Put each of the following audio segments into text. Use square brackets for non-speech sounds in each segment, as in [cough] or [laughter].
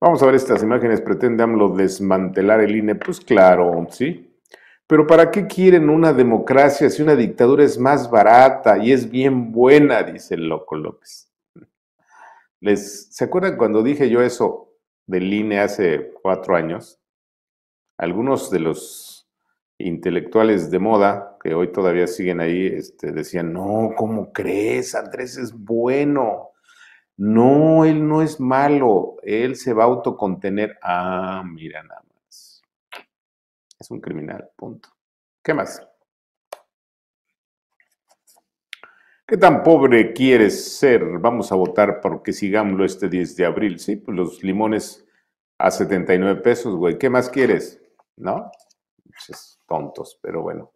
Vamos a ver estas imágenes. Pretende AMLO desmantelar el INE. Pues claro, sí. Pero ¿para qué quieren una democracia si una dictadura es más barata y es bien buena? Dice el loco López. Les, ¿Se acuerdan cuando dije yo eso del INE hace cuatro años? Algunos de los intelectuales de moda que hoy todavía siguen ahí este, decían, no, ¿cómo crees? Andrés es bueno no, él no es malo, él se va a autocontener. Ah, mira nada más. Es un criminal, punto. ¿Qué más? ¿Qué tan pobre quieres ser? Vamos a votar porque sigámoslo este 10 de abril. Sí, pues los limones a 79 pesos, güey. ¿Qué más quieres? ¿No? Muchos tontos, pero bueno.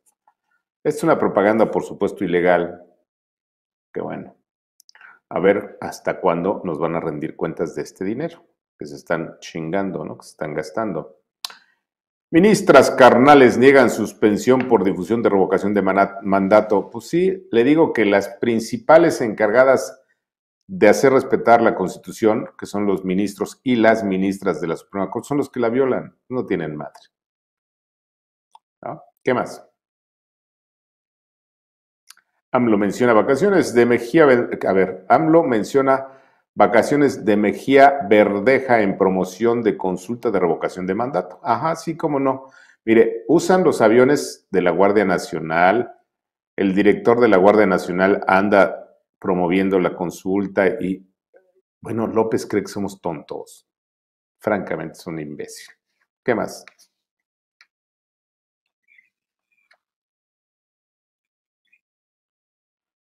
Es una propaganda, por supuesto, ilegal. Qué bueno a ver hasta cuándo nos van a rendir cuentas de este dinero que se están chingando, ¿no? que se están gastando. Ministras carnales niegan suspensión por difusión de revocación de mandato. Pues sí, le digo que las principales encargadas de hacer respetar la Constitución, que son los ministros y las ministras de la Suprema Corte, son los que la violan, no tienen madre. ¿Qué más? AMLO menciona vacaciones de Mejía, a ver, AMLO menciona vacaciones de Mejía Verdeja en promoción de consulta de revocación de mandato. Ajá, sí, cómo no. Mire, usan los aviones de la Guardia Nacional, el director de la Guardia Nacional anda promoviendo la consulta y, bueno, López cree que somos tontos. Francamente, es un imbécil. ¿Qué más?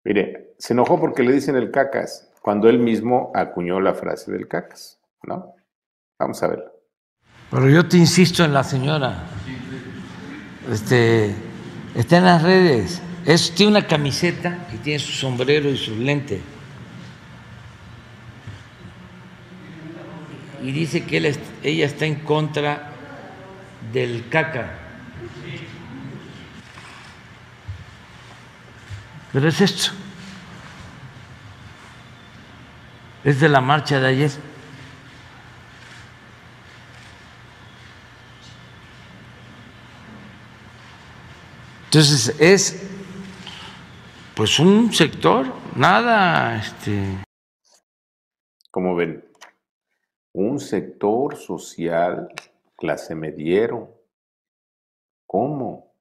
Mire, se enojó porque le dicen el cacas, cuando él mismo acuñó la frase del cacas, ¿no? Vamos a verlo. Pero yo te insisto en la señora. Este, está en las redes. Es, tiene una camiseta y tiene su sombrero y su lente Y dice que ella está en contra del caca. Pero es esto. Es de la marcha de ayer. Entonces es pues un sector, nada, este. Como ven, un sector social, clase mediero. ¿Cómo?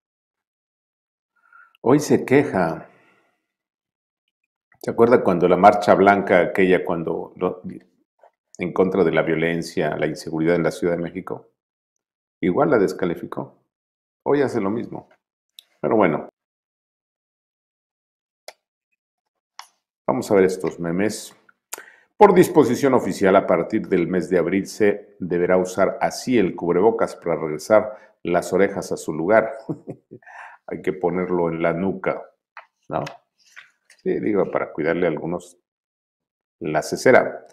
Hoy se queja ¿Se acuerda cuando la marcha blanca, aquella cuando en contra de la violencia, la inseguridad en la Ciudad de México? Igual la descalificó. Hoy hace lo mismo. Pero bueno. Vamos a ver estos memes. Por disposición oficial, a partir del mes de abril se deberá usar así el cubrebocas para regresar las orejas a su lugar. [laughs] Hay que ponerlo en la nuca, ¿no? Sí, digo, para cuidarle a algunos la cesera.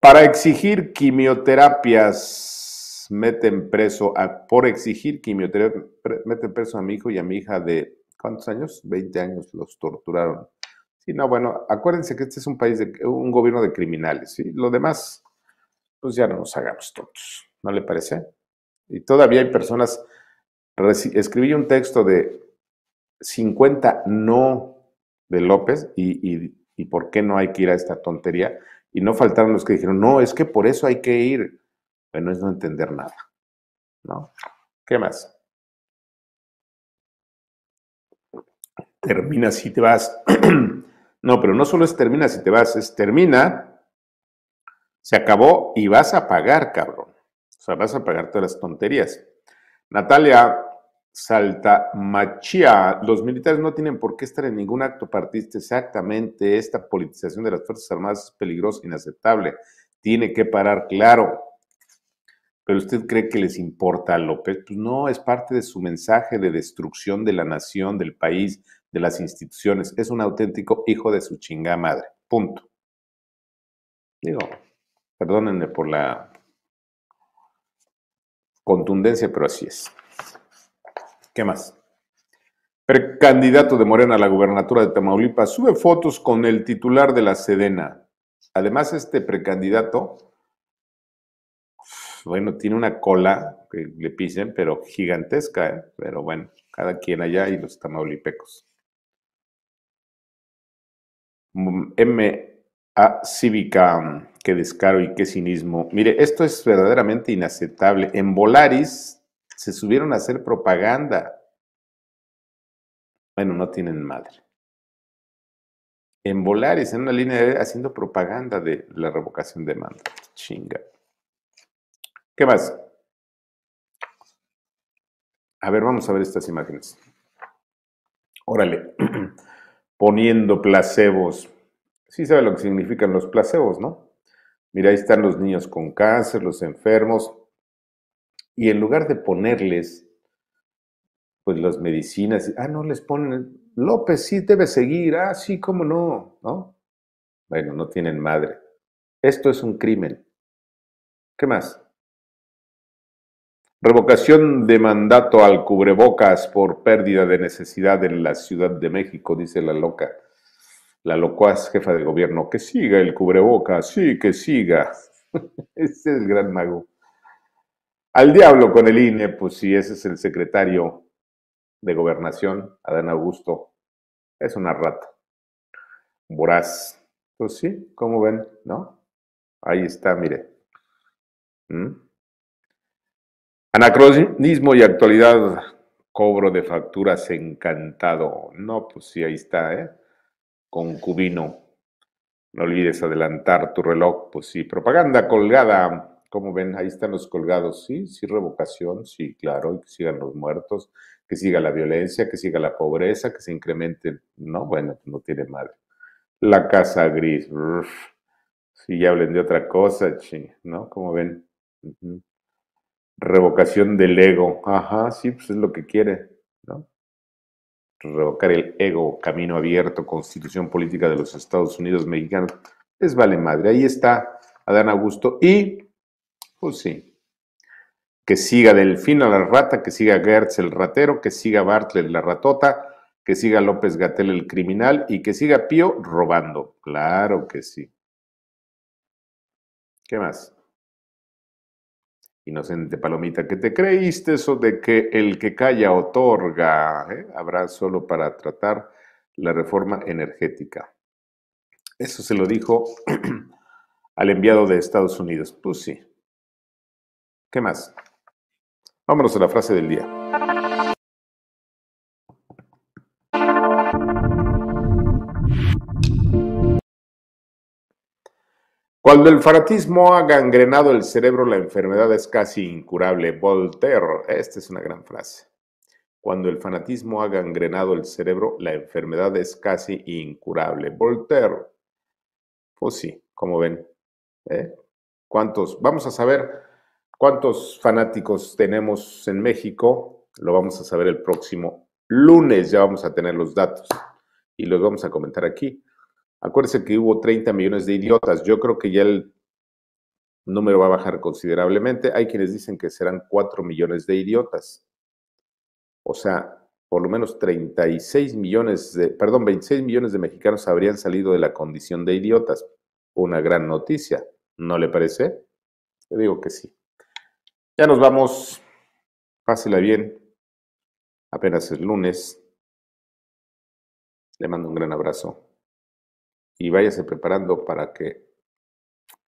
Para exigir quimioterapias, meten preso a, por exigir quimioterapias, meten preso a mi hijo y a mi hija de, ¿cuántos años? 20 años los torturaron. Sí, no, bueno, acuérdense que este es un país, de, un gobierno de criminales, ¿sí? Lo demás, pues ya no nos hagamos tontos, ¿no le parece? Y todavía hay personas, escribí un texto de 50 no de López y, por qué no hay que ir a esta tontería. Y no faltaron los que dijeron, no, es que por eso hay que ir. Bueno, es no entender nada. ¿No? ¿Qué más? Termina si te vas. [clears throat] no, pero no solo es termina si te vas, es termina, se acabó y vas a pagar, cabrón. O sea, vas a pagar todas las tonterías. Natalia Salta Machia, Los militares no tienen por qué estar en ningún acto partidista. Exactamente, esta politización de las Fuerzas Armadas es peligrosa, inaceptable. Tiene que parar, claro. Pero usted cree que les importa a López. Pues no, es parte de su mensaje de destrucción de la nación, del país, de las instituciones. Es un auténtico hijo de su chingada madre. Punto. Digo, perdónenme por la contundencia, pero así es. ¿Qué más? Precandidato de Morena a la gubernatura de Tamaulipas sube fotos con el titular de la Sedena. Además, este precandidato, bueno, tiene una cola que le pisen, pero gigantesca, ¿eh? pero bueno, cada quien allá y los tamaulipecos. Mm, M. A. Cívica, mm, qué descaro y qué cinismo. Mire, esto es verdaderamente inaceptable. En Volaris se subieron a hacer propaganda. Bueno, no tienen madre. En volares en una línea de, haciendo propaganda de la revocación de mando. Chinga. ¿Qué más? A ver, vamos a ver estas imágenes. Órale. [clears throat] Poniendo placebos. Sí sabe lo que significan los placebos, ¿no? Mira, ahí están los niños con cáncer, los enfermos, y en lugar de ponerles, pues las medicinas, ah, no les ponen, López sí debe seguir, ah, sí, cómo no, ¿no? Bueno, no tienen madre. Esto es un crimen. ¿Qué más? Revocación de mandato al cubrebocas por pérdida de necesidad en la Ciudad de México, dice la loca. La locuaz jefa de gobierno, que siga el cubrebocas, sí, que siga. [laughs] Ese es el gran mago. Al diablo con el INE, pues sí, ese es el secretario de gobernación, Adán Augusto, es una rata. Voraz. Pues sí, cómo ven, ¿no? Ahí está, mire. ¿Mm? Anacronismo y actualidad, cobro de facturas encantado. No, pues sí, ahí está, ¿eh? Concubino. No olvides adelantar tu reloj, pues sí, propaganda colgada como ven, ahí están los colgados, sí, sí, revocación, sí, claro, y que sigan los muertos, que siga la violencia, que siga la pobreza, que se incremente, no, bueno, pues no tiene madre. La casa gris, si ya hablen de otra cosa, ¿no? Como ven. Revocación del ego, ajá, sí, pues es lo que quiere, ¿no? Revocar el ego, camino abierto, constitución política de los Estados Unidos mexicanos, les vale madre, ahí está. Adán Augusto y pues sí. Que siga Delfín a la rata, que siga Gertz el ratero, que siga Bartlett la ratota, que siga López Gatel el criminal y que siga Pío robando. Claro que sí. ¿Qué más? Inocente palomita, ¿qué te creíste eso de que el que calla otorga? Eh? Habrá solo para tratar la reforma energética. Eso se lo dijo [clears throat] al enviado de Estados Unidos. Pues sí. ¿Qué más? Vámonos a la frase del día. Cuando el fanatismo ha gangrenado el cerebro, la enfermedad es casi incurable. Voltaire, esta es una gran frase. Cuando el fanatismo ha gangrenado el cerebro, la enfermedad es casi incurable. Voltaire. Pues sí, como ven. ¿eh? ¿Cuántos? Vamos a saber ¿Cuántos fanáticos tenemos en México? Lo vamos a saber el próximo lunes, ya vamos a tener los datos y los vamos a comentar aquí. Acuérdense que hubo 30 millones de idiotas, yo creo que ya el número va a bajar considerablemente. Hay quienes dicen que serán 4 millones de idiotas. O sea, por lo menos 36 millones de, perdón, 26 millones de mexicanos habrían salido de la condición de idiotas. Una gran noticia, ¿no le parece? Le digo que sí. Ya nos vamos. Pásela bien. Apenas es lunes. Le mando un gran abrazo. Y váyase preparando para que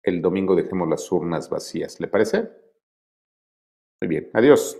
el domingo dejemos las urnas vacías. ¿Le parece? Muy bien. Adiós.